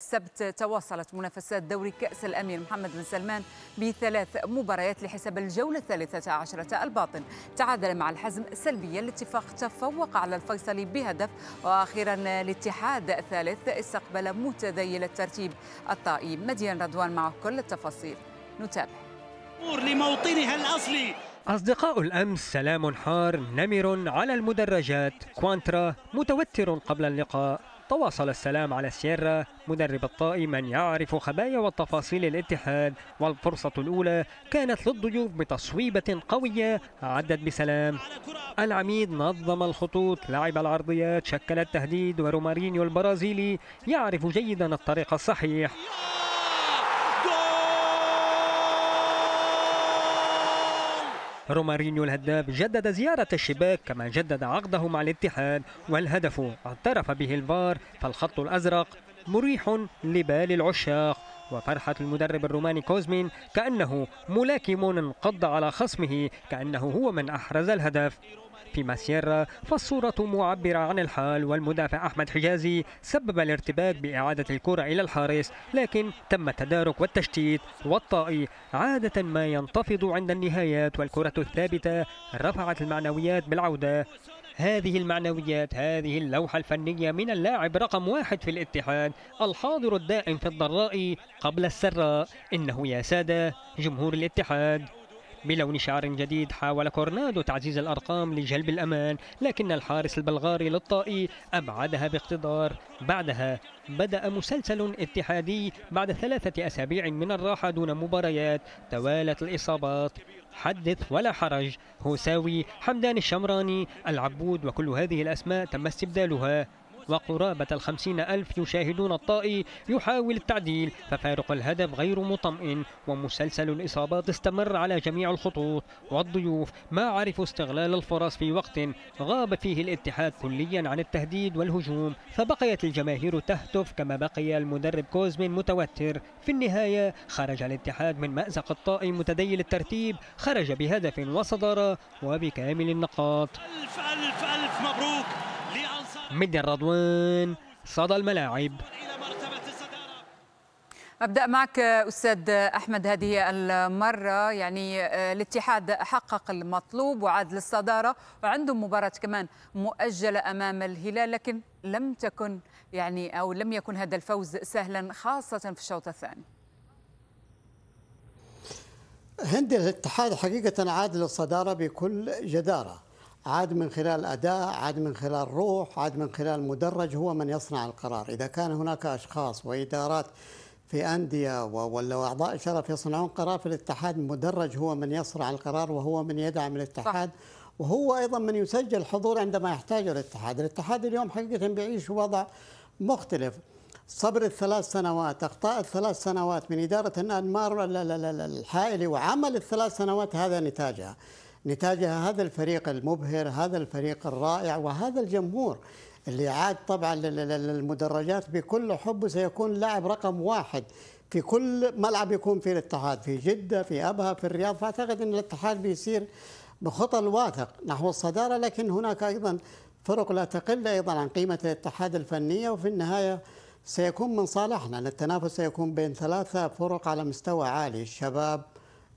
السبت تواصلت منافسات دوري كأس الأمير محمد بن سلمان بثلاث مباريات لحساب الجولة الثالثة عشرة الباطن تعادل مع الحزم سلبيا الاتفاق تفوق على الفيصلي بهدف وأخيرا الاتحاد الثالث استقبل متذيل الترتيب الطائي مديان رضوان مع كل التفاصيل نتابع لموطنها الأصلي أصدقاء الأمس سلام حار نمر على المدرجات كوانترا متوتر قبل اللقاء تواصل السلام على سيرا مدرب الطائي من يعرف خبايا والتفاصيل الاتحاد والفرصة الأولى كانت للضيوف بتصويبة قوية عدت بسلام العميد نظم الخطوط لعب العرضيات شكل التهديد ورومارينيو البرازيلي يعرف جيدا الطريق الصحيح رومارينيو الهداف جدد زيارة الشباك كما جدد عقده مع الاتحاد والهدف اعترف به الفار فالخط الأزرق مريح لبال العشاق وفرحة المدرب الروماني كوزمين كأنه ملاكم قض على خصمه كأنه هو من أحرز الهدف في ماسيرا فالصورة معبرة عن الحال والمدافع أحمد حجازي سبب الارتباك بإعادة الكرة إلى الحارس لكن تم التدارك والتشتيت والطائي عادة ما ينتفض عند النهايات والكرة الثابتة رفعت المعنويات بالعودة هذه المعنويات هذه اللوحة الفنية من اللاعب رقم واحد في الاتحاد الحاضر الدائم في الضراء قبل السراء إنه يا سادة جمهور الاتحاد بلون شعر جديد حاول كورنادو تعزيز الأرقام لجلب الأمان لكن الحارس البلغاري للطائي أبعدها باقتدار بعدها بدأ مسلسل اتحادي بعد ثلاثة أسابيع من الراحة دون مباريات توالت الإصابات حدث ولا حرج هوساوي حمدان الشمراني العبود وكل هذه الأسماء تم استبدالها وقرابة الخمسين ألف يشاهدون الطائي يحاول التعديل ففارق الهدف غير مطمئن ومسلسل الإصابات استمر على جميع الخطوط والضيوف ما عرفوا استغلال الفرص في وقت غاب فيه الاتحاد كليا عن التهديد والهجوم فبقيت الجماهير تهتف كما بقي المدرب كوزمين متوتر في النهاية خرج الاتحاد من مأزق الطائي متديل الترتيب خرج بهدف وصدر وبكامل النقاط ألف ألف ألف مبروك ميديا رضوان صدى الملاعب ابدا معك استاذ احمد هذه المره يعني آه، الاتحاد حقق المطلوب وعاد للصداره وعندهم مباراه كمان مؤجله امام الهلال لكن لم تكن يعني او لم يكن هذا الفوز سهلا خاصه في الشوط الثاني هند الاتحاد حقيقه عاد للصداره بكل جداره عاد من خلال أداء عاد من خلال روح عاد من خلال مدرج هو من يصنع القرار إذا كان هناك أشخاص وإدارات في أندية ولا أعضاء شرف يصنعون قرار في الاتحاد مدرج هو من يصنع القرار وهو من يدعم الاتحاد وهو أيضا من يسجل حضور عندما يحتاج الاتحاد الاتحاد اليوم حقيقة بيعيش وضع مختلف صبر الثلاث سنوات أخطاء الثلاث سنوات من إدارة الأنمار الحائلة وعمل الثلاث سنوات هذا نتاجها نتاجها هذا الفريق المبهر هذا الفريق الرائع وهذا الجمهور اللي عاد طبعا للمدرجات بكل حب سيكون لاعب رقم واحد في كل ملعب يكون فيه الاتحاد في جدة في أبها في الرياض فأعتقد أن الاتحاد بيسير بخطى الواثق نحو الصدارة لكن هناك أيضا فرق لا تقل أيضا عن قيمة الاتحاد الفنية وفي النهاية سيكون من صالحنا أن التنافس سيكون بين ثلاثة فرق على مستوى عالي الشباب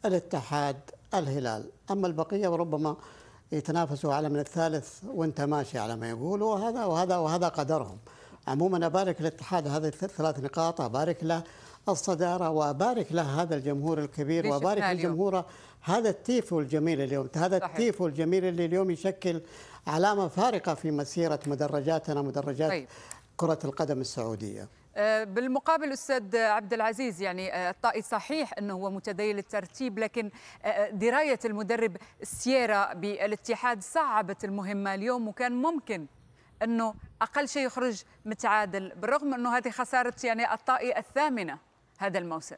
الاتحاد الهلال أما البقية وربما يتنافسوا على من الثالث وانت ماشي على ما يقولوا وهذا وهذا وهذا قدرهم عموما أبارك للاتحاد هذه الثلاث نقاط أبارك له الصدارة وأبارك له هذا الجمهور الكبير وأبارك لجمهوره هذا التيفو الجميل اليوم هذا التيفو الجميل اللي اليوم يشكل علامة فارقة في مسيرة مدرجاتنا مدرجات طيب. كرة القدم السعودية آه، بالمقابل استاذ عبد العزيز يعني آه، الطائي صحيح انه هو متذيل الترتيب لكن آه، درايه المدرب سييرا بالاتحاد صعبت المهمه اليوم وكان ممكن انه اقل شيء يخرج متعادل بالرغم انه هذه خساره يعني الطائي الثامنه هذا الموسم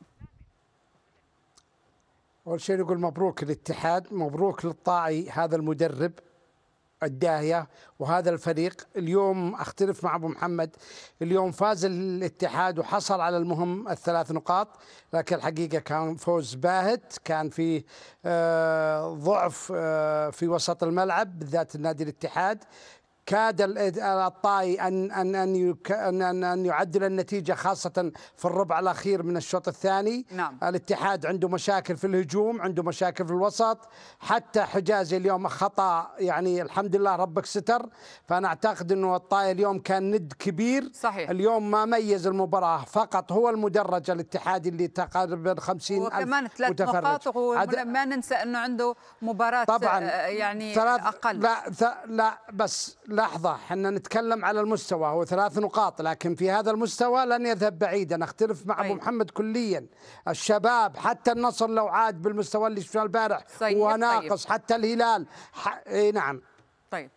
اول شيء نقول مبروك للاتحاد مبروك للطائي هذا المدرب الداهيه وهذا الفريق اليوم اختلف مع ابو محمد اليوم فاز الاتحاد وحصل على المهم الثلاث نقاط لكن الحقيقه كان فوز باهت كان في آه، ضعف آه، في وسط الملعب بالذات النادي الاتحاد كاد الطائي ان ان ان ان يعدل النتيجه خاصه في الربع الاخير من الشوط الثاني نعم. الاتحاد عنده مشاكل في الهجوم عنده مشاكل في الوسط حتى حجازي اليوم خطا يعني الحمد لله ربك ستر فانا اعتقد انه الطائي اليوم كان ند كبير صحيح. اليوم ما ميز المباراه فقط هو المدرج الاتحادي اللي تقارب 50 وكمان ثلاث نقاط وما ننسى انه عنده مباراه طبعا آه، يعني ثلاث اقل لا لا بس لحظة احنا نتكلم على المستوى هو ثلاث نقاط لكن في هذا المستوى لن يذهب بعيدا اختلف مع ابو محمد كليا الشباب حتى النصر لو عاد بالمستوى اللي شفناه البارح هو طيب. ناقص حتى الهلال ح... اي نعم طيب